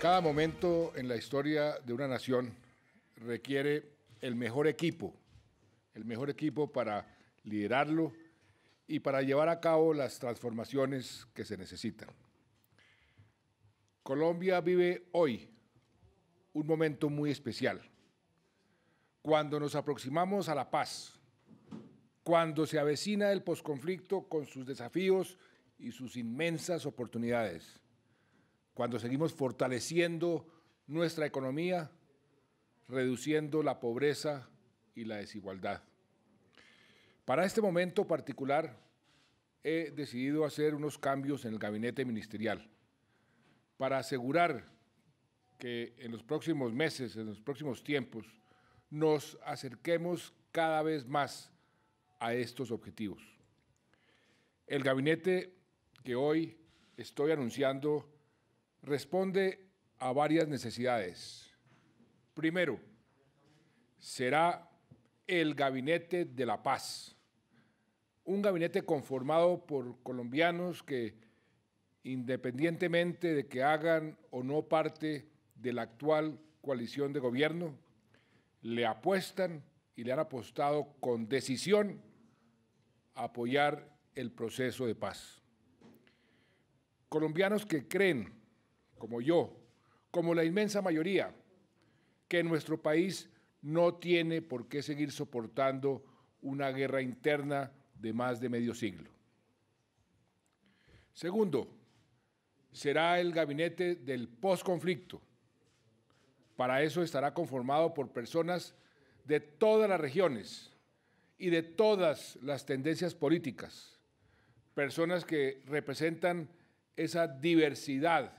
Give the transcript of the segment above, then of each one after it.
Cada momento en la historia de una nación requiere el mejor equipo, el mejor equipo para liderarlo y para llevar a cabo las transformaciones que se necesitan. Colombia vive hoy un momento muy especial. Cuando nos aproximamos a la paz, cuando se avecina el posconflicto con sus desafíos y sus inmensas oportunidades cuando seguimos fortaleciendo nuestra economía, reduciendo la pobreza y la desigualdad. Para este momento particular he decidido hacer unos cambios en el gabinete ministerial para asegurar que en los próximos meses, en los próximos tiempos, nos acerquemos cada vez más a estos objetivos. El gabinete que hoy estoy anunciando responde a varias necesidades. Primero, será el Gabinete de la Paz, un gabinete conformado por colombianos que, independientemente de que hagan o no parte de la actual coalición de gobierno, le apuestan y le han apostado con decisión a apoyar el proceso de paz. Colombianos que creen como yo, como la inmensa mayoría, que nuestro país no tiene por qué seguir soportando una guerra interna de más de medio siglo. Segundo, será el gabinete del posconflicto. Para eso estará conformado por personas de todas las regiones y de todas las tendencias políticas, personas que representan esa diversidad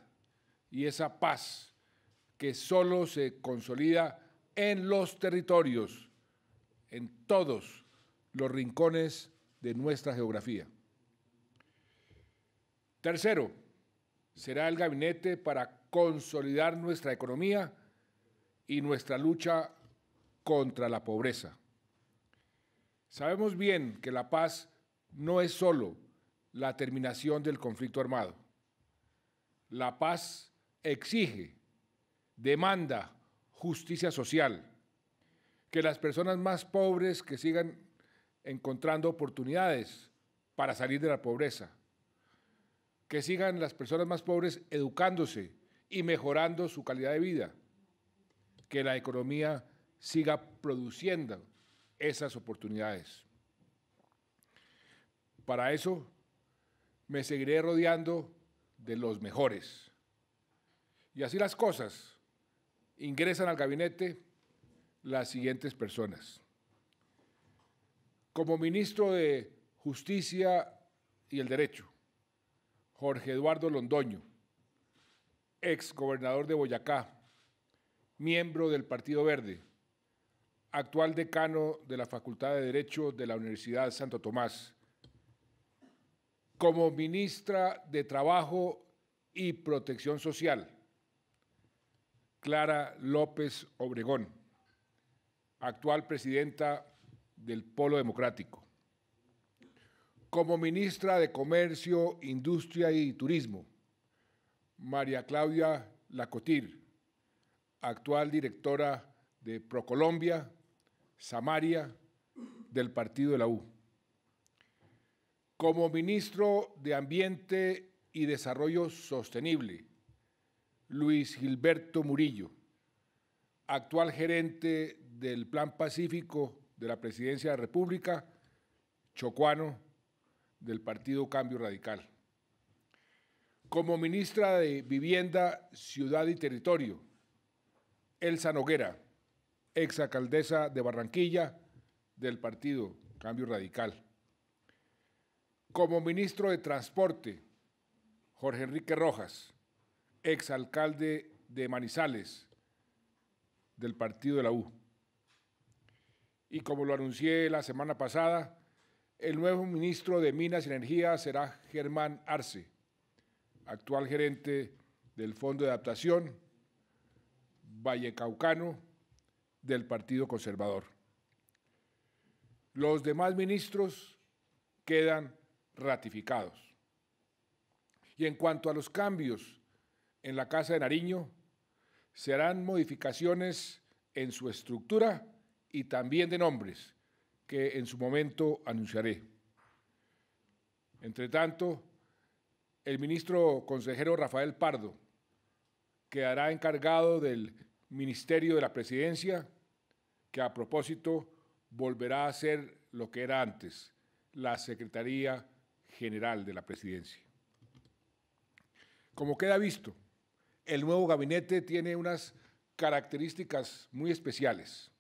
y esa paz que solo se consolida en los territorios, en todos los rincones de nuestra geografía. Tercero, será el gabinete para consolidar nuestra economía y nuestra lucha contra la pobreza. Sabemos bien que la paz no es solo la terminación del conflicto armado. La paz exige, demanda justicia social, que las personas más pobres que sigan encontrando oportunidades para salir de la pobreza, que sigan las personas más pobres educándose y mejorando su calidad de vida, que la economía siga produciendo esas oportunidades. Para eso me seguiré rodeando de los mejores. Y así las cosas. Ingresan al gabinete las siguientes personas. Como ministro de Justicia y el Derecho, Jorge Eduardo Londoño, ex gobernador de Boyacá, miembro del Partido Verde, actual decano de la Facultad de Derecho de la Universidad Santo Tomás, como ministra de Trabajo y Protección Social, Clara López Obregón, actual presidenta del Polo Democrático. Como ministra de Comercio, Industria y Turismo, María Claudia Lacotir, actual directora de Procolombia, Samaria, del Partido de la U. Como ministro de Ambiente y Desarrollo Sostenible, Luis Gilberto Murillo, actual gerente del Plan Pacífico de la Presidencia de la República, chocuano del Partido Cambio Radical. Como ministra de Vivienda, Ciudad y Territorio, Elsa Noguera, ex alcaldesa de Barranquilla del Partido Cambio Radical. Como ministro de Transporte, Jorge Enrique Rojas, exalcalde de Manizales del partido de la U. Y como lo anuncié la semana pasada, el nuevo ministro de Minas y Energía será Germán Arce, actual gerente del Fondo de Adaptación Vallecaucano del Partido Conservador. Los demás ministros quedan ratificados. Y en cuanto a los cambios en la Casa de Nariño, serán modificaciones en su estructura y también de nombres, que en su momento anunciaré. Entre tanto, el ministro consejero Rafael Pardo quedará encargado del Ministerio de la Presidencia, que a propósito volverá a ser lo que era antes, la Secretaría General de la Presidencia. Como queda visto, el nuevo gabinete tiene unas características muy especiales.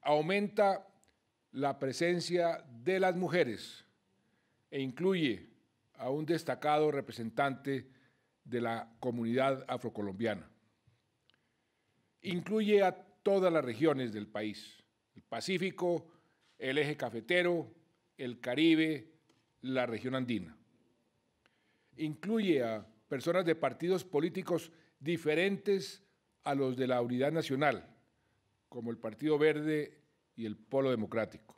Aumenta la presencia de las mujeres e incluye a un destacado representante de la comunidad afrocolombiana. Incluye a todas las regiones del país, el Pacífico, el eje cafetero, el Caribe, la región andina. Incluye a personas de partidos políticos diferentes a los de la unidad nacional, como el Partido Verde y el Polo Democrático.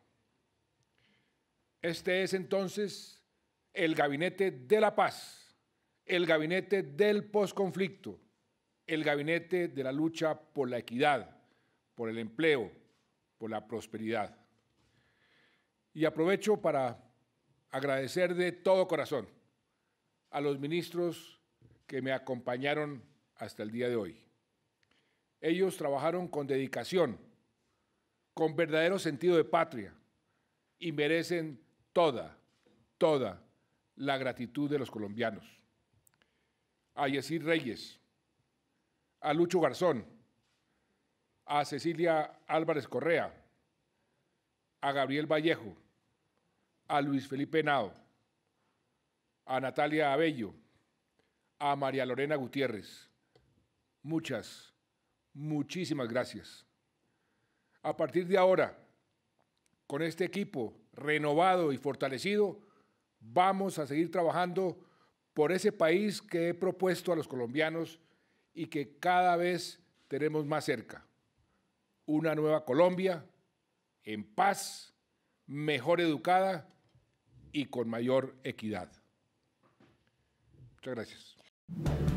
Este es entonces el gabinete de la paz, el gabinete del posconflicto, el gabinete de la lucha por la equidad, por el empleo, por la prosperidad. Y aprovecho para agradecer de todo corazón a los ministros que me acompañaron hasta el día de hoy. Ellos trabajaron con dedicación, con verdadero sentido de patria y merecen toda, toda la gratitud de los colombianos. A Yesir Reyes, a Lucho Garzón, a Cecilia Álvarez Correa, a Gabriel Vallejo, a Luis Felipe Henao, a Natalia Abello, a María Lorena Gutiérrez. Muchas, muchísimas gracias. A partir de ahora, con este equipo renovado y fortalecido, vamos a seguir trabajando por ese país que he propuesto a los colombianos y que cada vez tenemos más cerca. Una nueva Colombia en paz, mejor educada y con mayor equidad. Muchas gracias. Thank you